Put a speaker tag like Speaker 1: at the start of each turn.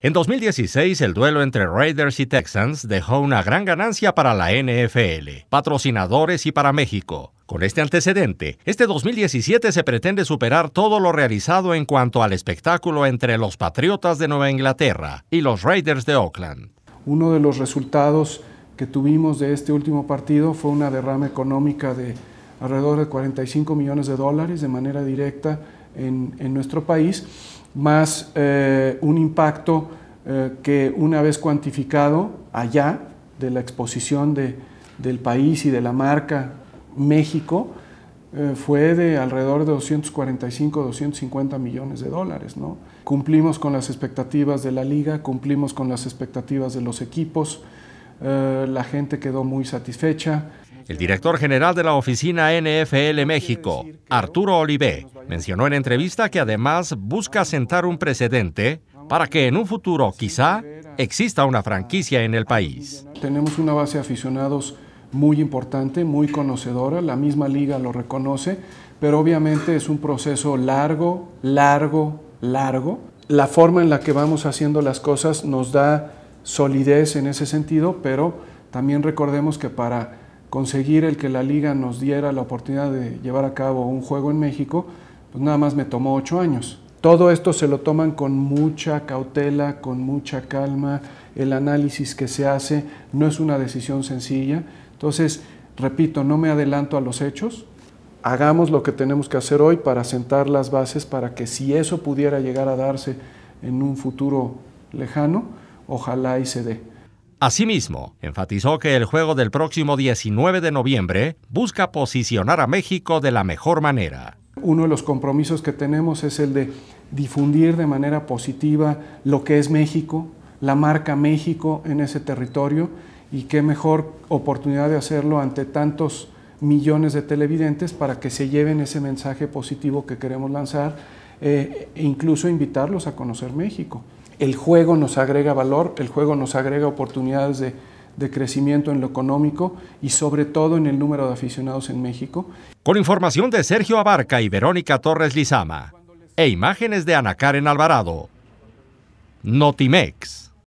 Speaker 1: En 2016, el duelo entre Raiders y Texans dejó una gran ganancia para la NFL, patrocinadores y para México. Con este antecedente, este 2017 se pretende superar todo lo realizado en cuanto al espectáculo entre los Patriotas de Nueva Inglaterra y los Raiders de Oakland.
Speaker 2: Uno de los resultados que tuvimos de este último partido fue una derrama económica de alrededor de 45 millones de dólares de manera directa en, en nuestro país más eh, un impacto eh, que una vez cuantificado allá de la exposición del país y de la marca México, eh, fue de alrededor de 245, 250 millones de dólares. ¿no? Cumplimos con las expectativas de la liga, cumplimos con las expectativas de los equipos, la gente quedó muy satisfecha.
Speaker 1: El director general de la oficina NFL México, Arturo Olivé, mencionó en entrevista que además busca sentar un precedente para que en un futuro quizá exista una franquicia en el país.
Speaker 2: Tenemos una base de aficionados muy importante, muy conocedora, la misma liga lo reconoce, pero obviamente es un proceso largo, largo, largo. La forma en la que vamos haciendo las cosas nos da solidez en ese sentido, pero también recordemos que para conseguir el que la liga nos diera la oportunidad de llevar a cabo un juego en México, pues nada más me tomó ocho años. Todo esto se lo toman con mucha cautela, con mucha calma, el análisis que se hace no es una decisión sencilla. Entonces, repito, no me adelanto a los hechos, hagamos lo que tenemos que hacer hoy para sentar las bases para que si eso pudiera llegar a darse en un futuro lejano, ojalá y se dé.
Speaker 1: Asimismo, enfatizó que el juego del próximo 19 de noviembre busca posicionar a México de la mejor manera.
Speaker 2: Uno de los compromisos que tenemos es el de difundir de manera positiva lo que es México, la marca México en ese territorio y qué mejor oportunidad de hacerlo ante tantos millones de televidentes para que se lleven ese mensaje positivo que queremos lanzar eh, e incluso invitarlos a conocer México. El juego nos agrega valor, el juego nos agrega oportunidades de, crecimiento en lo económico y sobre todo en el número de aficionados en México.
Speaker 1: Con información de Sergio Abarca y Verónica Torres Lizama e imágenes de Ana Karen Alvarado. Notimex.